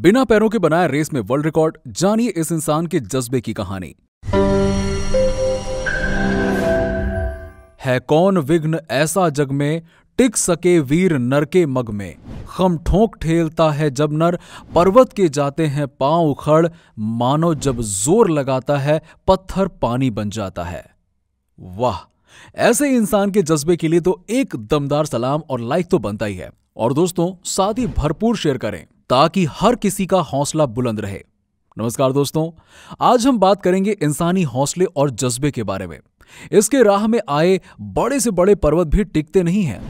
बिना पैरों के बनाया रेस में वर्ल्ड रिकॉर्ड जानिए इस इंसान के जज्बे की कहानी है कौन विघ्न ऐसा जग में टिक सके वीर नर के मग में खम ठोंक ठेलता है जब नर पर्वत के जाते हैं पांव उखड़ मानो जब जोर लगाता है पत्थर पानी बन जाता है वाह ऐसे इंसान के जज्बे के लिए तो एक दमदार सलाम और लाइक तो बनता ही है और दोस्तों साथ ही भरपूर शेयर करें ताकि हर किसी का हौसला बुलंद रहे नमस्कार दोस्तों आज हम बात करेंगे इंसानी हौसले और जज्बे के बारे में इसके राह में आए बड़े से बड़े पर्वत भी टिकते नहीं हैं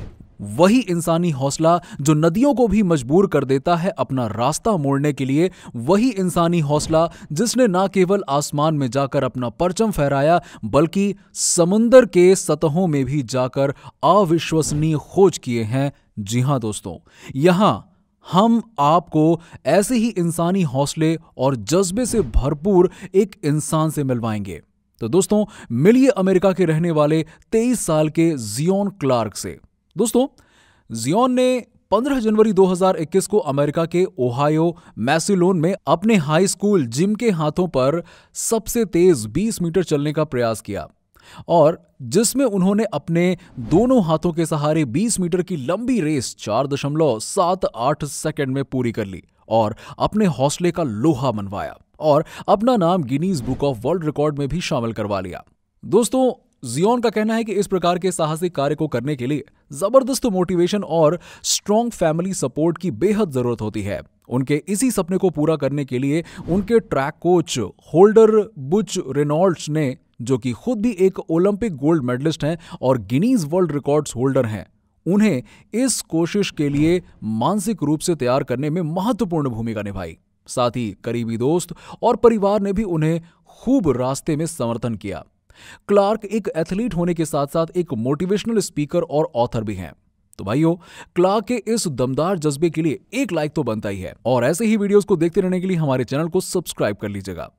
वही इंसानी हौसला जो नदियों को भी मजबूर कर देता है अपना रास्ता मोड़ने के लिए वही इंसानी हौसला जिसने ना केवल आसमान में जाकर अपना परचम फहराया बल्कि समुंदर के सतहों में भी जाकर अविश्वसनीय खोज किए हैं जी हाँ दोस्तों यहाँ हम आपको ऐसे ही इंसानी हौसले और जज्बे से भरपूर एक इंसान से मिलवाएंगे तो दोस्तों मिलिए अमेरिका के रहने वाले 23 साल के जियोन क्लार्क से दोस्तों जियोन ने 15 जनवरी 2021 को अमेरिका के ओहायो मैसिलोन में अपने हाई स्कूल जिम के हाथों पर सबसे तेज 20 मीटर चलने का प्रयास किया और जिसमें उन्होंने अपने दोनों हाथों के सहारे 20 मीटर की लंबी रेस चार दशमलव सात आठ सेकेंड में पूरी कर ली और अपने हौसले का लोहा मनवाया और अपना नाम Guinness book of world record में भी शामिल करवा लिया दोस्तों जियोन का कहना है कि इस प्रकार के साहसिक कार्य को करने के लिए जबरदस्त मोटिवेशन और स्ट्रॉन्ग फैमिली सपोर्ट की बेहद जरूरत होती है उनके इसी सपने को पूरा करने के लिए उनके track coach holder Butch Reynolds ने जो कि खुद भी एक ओलंपिक गोल्ड मेडलिस्ट हैं और गिनीज वर्ल्ड रिकॉर्ड्स होल्डर हैं उन्हें इस कोशिश के लिए मानसिक रूप से तैयार करने में महत्वपूर्ण भूमिका निभाई साथ ही करीबी दोस्त और परिवार ने भी उन्हें खूब रास्ते में समर्थन किया क्लार्क एक एथलीट होने के साथ साथ एक मोटिवेशनल स्पीकर और ऑथर भी हैं तो भाइयों क्लार्क के इस दमदार जज्बे के लिए एक लाइक तो बनता ही है और ऐसे ही वीडियोस को देखते रहने के लिए हमारे चैनल को सब्सक्राइब कर लीजिएगा